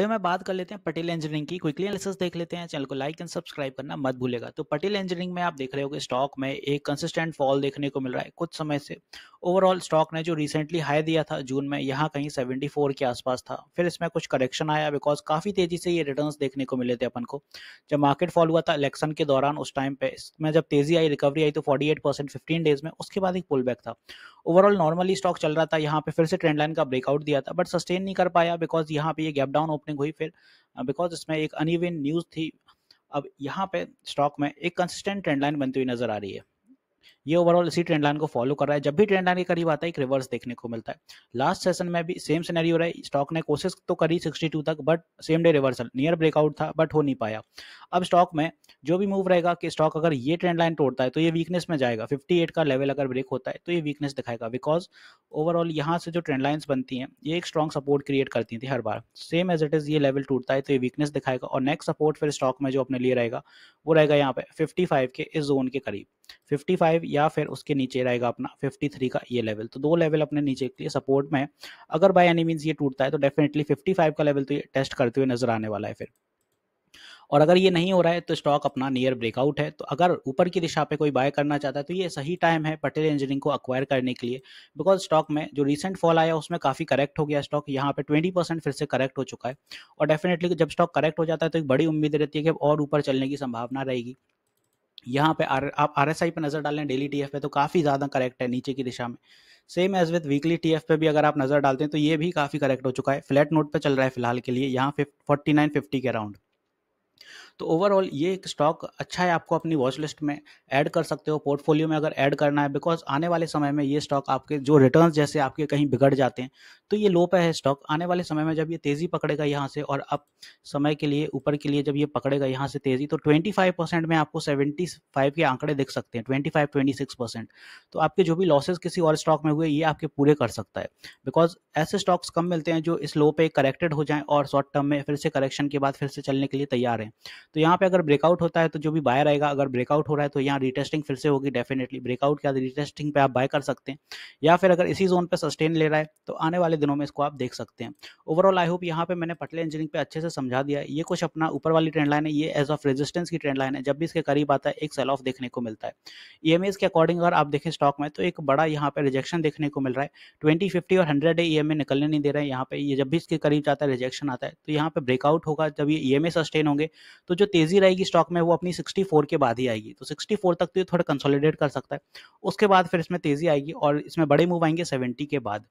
video में बात कर लेते हैं पटेल इंजीनियरिंग की क्विकली एनालिसिस देख लेते हैं चैनल को लाइक एंड सब्सक्राइब करना मत भूलेगा तो पटेल इंजीनियरिंग में आप देख रहे हो स्टॉक में एक कंसिस्टेंट फॉल देखने को मिल रहा है कुछ समय से ओवरऑल स्टॉक ने जो रिसेंटली हाई दिया था जून में यहाँ कहीं 74 के आसपास था फिर इसमें कुछ करेक्शन आया बिकॉज काफ़ी तेज़ी से ये रिटर्न्स देखने को मिले थे अपन को जब मार्केट फॉल हुआ था इलेक्शन के दौरान उस टाइम पे इसमें जब तेज़ी आई रिकवरी आई तो 48 परसेंट फिफ्टीन डेज में उसके बाद एक पुल बैक था ओवरऑल नॉर्मली स्टॉक चल रहा था यहाँ पे फिर से ट्रेंड लाइन का ब्रेकआउट दिया था बट सस्टेन नहीं कर पाया बिकॉज यहाँ पे ये गैप डाउन ओपनिंग हुई फिर बिकॉज इसमें एक अनइवन न्यूज़ थी अब यहाँ पे स्टॉक में एक कंसिस्टेंट ट्रेंड लाइन बनती हुई नज़र आ रही है ये ओवरऑल इसी ट्रेंड लाइन को फॉलो कर रहा है जब भी ट्रेंड लाइन के करीब आता है एक रिवर्स देखने को मिलता है लास्ट सेशन में भी सेम सिनेरियो रहा है स्टॉक ने कोशिश तो करी 62 तक but same day reversal near breakout था बट हो नहीं पाया अब स्टॉक में जो भी मूव रहेगा कि स्टॉक अगर ये ट्रेंड लाइन तोड़ता है तो ये वीकनेस में जाएगा 58 का लेवल अगर ब्रेक होता है तो ये वीकनेस दिखाएगा बिकॉज ओवरऑल यहाँ से जो ट्रेंड लाइन्स बनती हैं ये एक स्ट्रॉन्ग सपोर्ट क्रिएट करती थी हर बार सेम एज इट इज़ ये लेवल टूटता है तो ये वीकनेस दिखाएगा और नेक्स्ट सपोर्ट फिर स्टॉक में जो अपने लिए रहेगा वो रहेगा यहाँ पे फिफ्टी के इस जोन के करीब 55 या फिर उसके नीचे रहेगा अपना 53 का ये लेवल तो दो लेवल अपने नीचे के लिए सपोर्ट में अगर बाय एनी मीन ये टूटता है तो डेफिनेटली 55 का लेवल तो ये टेस्ट करते हुए नजर आने वाला है फिर और अगर ये नहीं हो रहा है तो स्टॉक अपना नियर ब्रेकआउट है तो अगर ऊपर की दिशा पे कोई बाय करना चाहता है तो ये सही टाइम है पटेल इंजीनियरिंग को अक्वायर करने के लिए बिकॉज स्टॉक में जो रिसेंट फॉल आया उसमें काफ़ी करेक्ट हो गया स्टॉक यहाँ पे ट्वेंटी परसेंट फिर से करेक्ट हो चुका है और डेफिनेटली जब स्टॉक करेक्ट हो जाता है तो एक बड़ी उम्मीद रहती है कि और ऊपर चलने की संभावना रहेगी यहाँ पे आर आप आर एस आई पर नज़र डालें डेली टी एफ पे तो काफ़ी ज़्यादा करेक्ट है नीचे की दिशा में same as with weekly T F पे भी अगर आप नज़र डालते हैं तो ये भी काफ़ी करेक्ट हो चुका है फ्लैट नोट पे चल रहा है फिलहाल के लिए यहाँ फोर्टी नाइन फिफ्टी के अराउंड तो ओवरऑल ये एक स्टॉक अच्छा है आपको अपनी वॉच लिस्ट में ऐड कर सकते हो पोर्टफोलियो में अगर ऐड करना है बिकॉज आने वाले समय में ये स्टॉक आपके जो रिटर्न जैसे आपके कहीं बिगड़ जाते हैं तो ये लो पे है स्टॉक आने वाले समय में जब ये तेज़ी पकड़ेगा यहाँ से और अब समय के लिए ऊपर के लिए जब ये पकड़ेगा यहाँ से तेज़ी तो ट्वेंटी फाइव परसेंट में आपको सेवेंटी फाइव के आंकड़े दिख सकते हैं twenty five twenty six percent तो आपके जो भी लॉसेज किसी और स्टॉक में हुए ये आपके पूरे कर सकता है बिकॉज ऐसे स्टॉक्स कम मिलते हैं जो इस लो पे करेक्टेड हो जाएं और शॉर्ट टर्म में फिर से करेक्शन के बाद फिर से चलने के लिए तैयार हैं तो यहाँ पे अगर ब्रेकआउट होता है तो जो भी बायर आएगा अगर ब्रेकआउट हो रहा है तो यहाँ रिटेस्टिंग फिर से होगी डेफिनेटली ब्रेकआउट के बाद रिटेस्टिंग पे आप बाय कर सकते हैं या फिर अगर इसी जोन पे सस्टेन ले रहा है तो आने वाले दिनों में इसको आप देख सकते हैं ओवरऑल आई होप यहाँ पे मैंने पटले इंजीनियरिंग पे अच्छे से समझा दिया ये कुछ अपना ऊपर वाली ट्रेंड लाइन है ये एज ऑफ रेजिस्टेंस की ट्रेंड लाइन है जब भी इसके करीब आता है एक सेल ऑफ देखने को मिलता है ई e के अकॉर्डिंग अगर आप देखें स्टॉक में तो एक बड़ा यहाँ पे रिजेक्शन देखने को मिल रहा है ट्वेंटी फिफ्टी और हंड्रेड ई e निकलने नहीं दे रहे हैं यहाँ पे ये जब भी इसके करीब जाता है रिजेक्शन आता है तो यहाँ पे ब्रेकआउट होगा जब ये ई e सस्टेन होंगे तो जो तेजी रहेगी स्टॉक में वो अपनी 64 के बाद ही आएगी तो 64 तक तो ये थोड़ा कंसोलिडेट कर सकता है उसके बाद फिर इसमें तेजी आएगी और इसमें बड़े मूव आएंगे 70 के बाद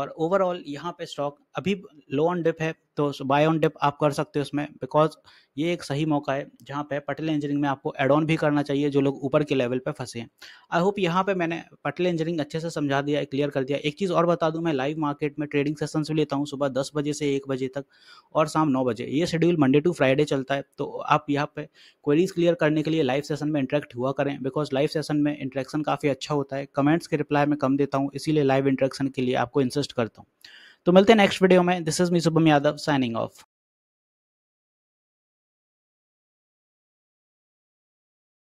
और ओवरऑल यहाँ पे स्टॉक अभी लो ऑन डिप है तो बाय ऑन डिप आप कर सकते हो उसमें बिकॉज ये एक सही मौका है जहाँ पे पटेल इंजीनियरिंग में आपको एड ऑन भी करना चाहिए जो लोग ऊपर के लेवल पे फंसे हैं आई होप यहाँ पे मैंने पटेल इंजीनियरिंग अच्छे से समझा दिया क्लियर कर दिया एक चीज़ और बता दूँ मैं लाइव मार्केट में ट्रेडिंग सेशन भी लेता हूँ सुबह दस बजे से एक बजे तक और शाम नौ बजे ये शेड्यूल मंडे टू फ्राइडे चलता है तो आप यहाँ पे क्वेरीज क्लियर करने के लिए लाइव सेशन में इंटरेक्ट हुआ करें बिकॉज लाइव सेशन में इंटरेक्शन काफ़ी अच्छा होता है कमेंट्स के रिप्लाई में कम देता हूँ इसीलिए लाइव इंटरेक्शन के लिए आपको इंसिस्ट करता हूँ तो मिलते हैं नेक्स्ट वीडियो में this is me Shubham Yadav signing of